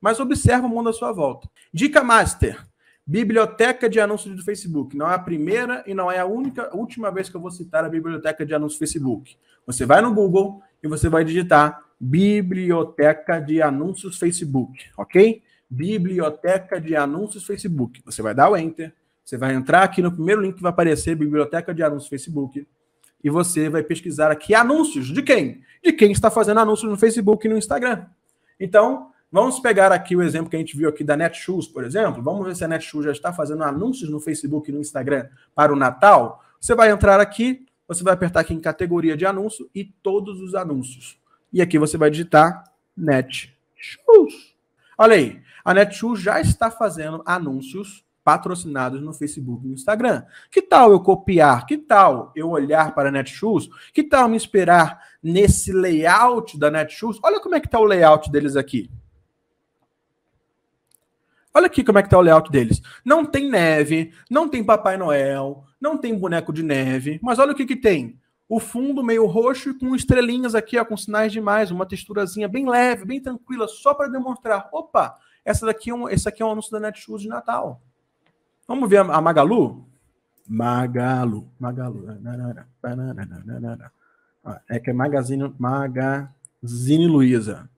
mas observa o mundo à sua volta. Dica master: biblioteca de anúncios do Facebook. Não é a primeira e não é a única, última vez que eu vou citar a biblioteca de anúncios do Facebook. Você vai no Google e você vai digitar biblioteca de anúncios Facebook, ok? Biblioteca de anúncios Facebook. Você vai dar o enter, você vai entrar aqui no primeiro link que vai aparecer biblioteca de anúncios Facebook e você vai pesquisar aqui anúncios de quem? De quem está fazendo anúncios no Facebook e no Instagram. Então, Vamos pegar aqui o exemplo que a gente viu aqui da Netshoes, por exemplo. Vamos ver se a Netshoes já está fazendo anúncios no Facebook e no Instagram para o Natal. Você vai entrar aqui, você vai apertar aqui em categoria de anúncio e todos os anúncios. E aqui você vai digitar Netshoes. Olha aí, a Netshoes já está fazendo anúncios patrocinados no Facebook e no Instagram. Que tal eu copiar? Que tal eu olhar para a Netshoes? Que tal me inspirar nesse layout da Netshoes? Olha como é que está o layout deles aqui. Olha aqui como é que tá o layout deles. Não tem neve, não tem Papai Noel, não tem boneco de neve, mas olha o que que tem. O fundo meio roxo e com estrelinhas aqui, ó, com sinais demais, uma texturazinha bem leve, bem tranquila, só para demonstrar. Opa, essa daqui é um, esse aqui é um anúncio da Netshoes de Natal. Vamos ver a, a Magalu? Magalu, Magalu. É que é Magazine, Magazine Luiza.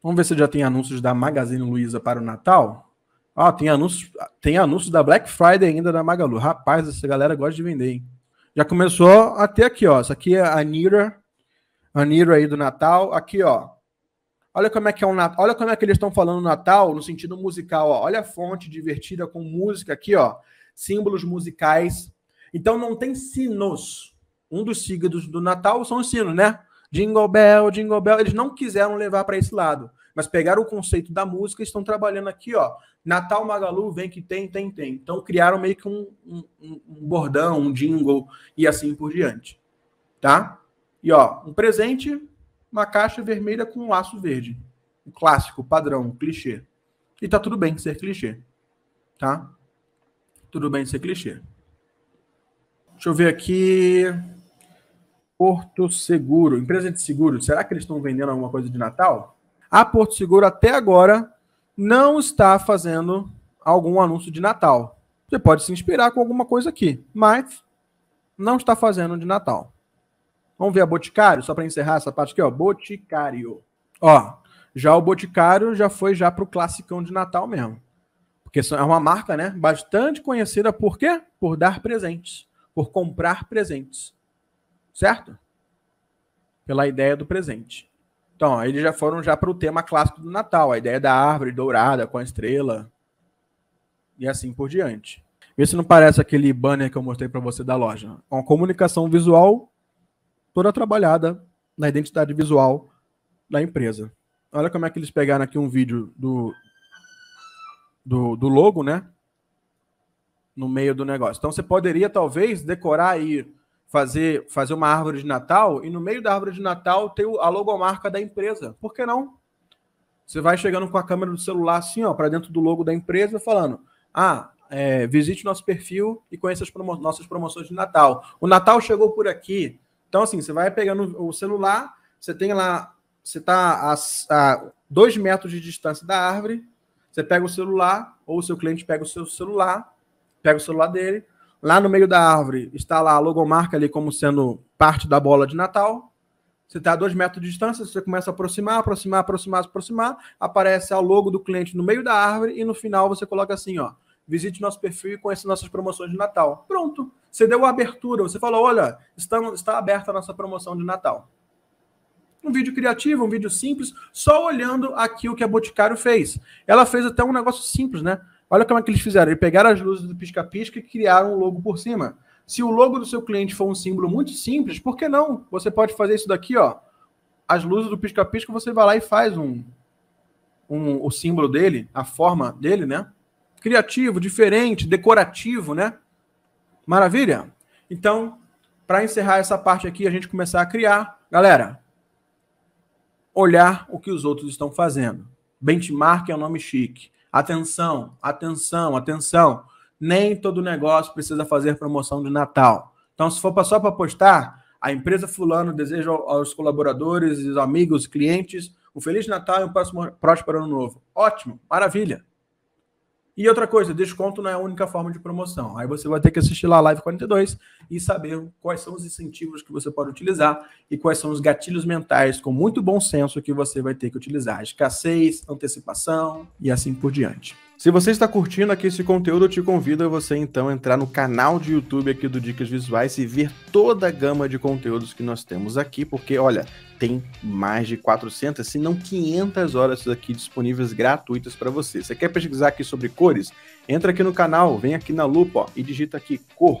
Vamos ver se já tem anúncios da Magazine Luiza para o Natal. Ah, tem anúncio, tem anúncio da Black Friday ainda da Magalu. Rapaz, essa galera gosta de vender, hein? Já começou até aqui, ó. Essa aqui é a Nira. A Nira aí do Natal. Aqui, ó. Olha como é que é um Natal. Olha como é que eles estão falando Natal no sentido musical, ó. Olha a fonte divertida com música aqui, ó. Símbolos musicais. Então não tem sinos. Um dos símbolos do Natal são os sinos, né? Jingle Bell, Jingle Bell. Eles não quiseram levar para esse lado mas pegaram o conceito da música e estão trabalhando aqui, ó. Natal Magalu, vem que tem, tem, tem. Então criaram meio que um, um, um bordão, um jingle e assim por diante. Tá? E ó, um presente, uma caixa vermelha com um laço verde. o clássico, padrão, clichê. E tá tudo bem ser clichê. Tá? Tudo bem ser clichê. Deixa eu ver aqui. Porto Seguro, empresa de seguro. Será que eles estão vendendo alguma coisa de Natal? a Porto Seguro até agora não está fazendo algum anúncio de Natal. Você pode se inspirar com alguma coisa aqui, mas não está fazendo de Natal. Vamos ver a Boticário, só para encerrar essa parte aqui, ó. Boticário. Ó, já o Boticário já foi já para o classicão de Natal mesmo. Porque é uma marca, né? Bastante conhecida por quê? Por dar presentes. Por comprar presentes. Certo? Pela ideia do presente. Então, eles já foram já para o tema clássico do Natal, a ideia da árvore dourada com a estrela e assim por diante. Vê se não parece aquele banner que eu mostrei para você da loja. Uma comunicação visual toda trabalhada na identidade visual da empresa. Olha como é que eles pegaram aqui um vídeo do, do, do logo, né? No meio do negócio. Então você poderia talvez decorar aí fazer, fazer uma árvore de Natal e no meio da árvore de Natal tem a logomarca da empresa. Por que não? Você vai chegando com a câmera do celular assim, ó, para dentro do logo da empresa, falando: ah, é, visite nosso perfil e conheça as promo nossas promoções de Natal. O Natal chegou por aqui. Então, assim, você vai pegando o celular, você tem lá, você está a, a dois metros de distância da árvore, você pega o celular, ou o seu cliente pega o seu celular, pega o celular dele, Lá no meio da árvore está lá a logomarca ali como sendo parte da bola de Natal. Você está a dois metros de distância, você começa a aproximar, aproximar, aproximar, aproximar. Aparece o logo do cliente no meio da árvore e no final você coloca assim, ó. Visite nosso perfil e conheça nossas promoções de Natal. Pronto. Você deu a abertura, você falou, olha, está, está aberta a nossa promoção de Natal. Um vídeo criativo, um vídeo simples, só olhando aqui o que a Boticário fez. Ela fez até um negócio simples, né? Olha como é que eles fizeram. Eles pegaram as luzes do pisca-pisca e criaram um logo por cima. Se o logo do seu cliente for um símbolo muito simples, por que não? Você pode fazer isso daqui, ó. As luzes do pisca-pisca, você vai lá e faz um, um o símbolo dele, a forma dele, né? Criativo, diferente, decorativo, né? Maravilha? Então, para encerrar essa parte aqui, a gente começar a criar, galera, olhar o que os outros estão fazendo. Benchmark é um nome chique. Atenção, atenção, atenção. Nem todo negócio precisa fazer promoção de Natal. Então, se for só para postar, a empresa fulano deseja aos colaboradores, aos amigos, clientes, um Feliz Natal e um próximo, próspero Ano Novo. Ótimo, maravilha. E outra coisa, desconto não é a única forma de promoção. Aí você vai ter que assistir lá a Live 42 e saber quais são os incentivos que você pode utilizar e quais são os gatilhos mentais com muito bom senso que você vai ter que utilizar. Escassez, antecipação e assim por diante. Se você está curtindo aqui esse conteúdo, eu te convido a você então entrar no canal de YouTube aqui do Dicas Visuais e ver toda a gama de conteúdos que nós temos aqui, porque olha, tem mais de 400, se não 500 horas aqui disponíveis gratuitas para você. Você quer pesquisar aqui sobre cores? Entra aqui no canal, vem aqui na lupa ó, e digita aqui cor.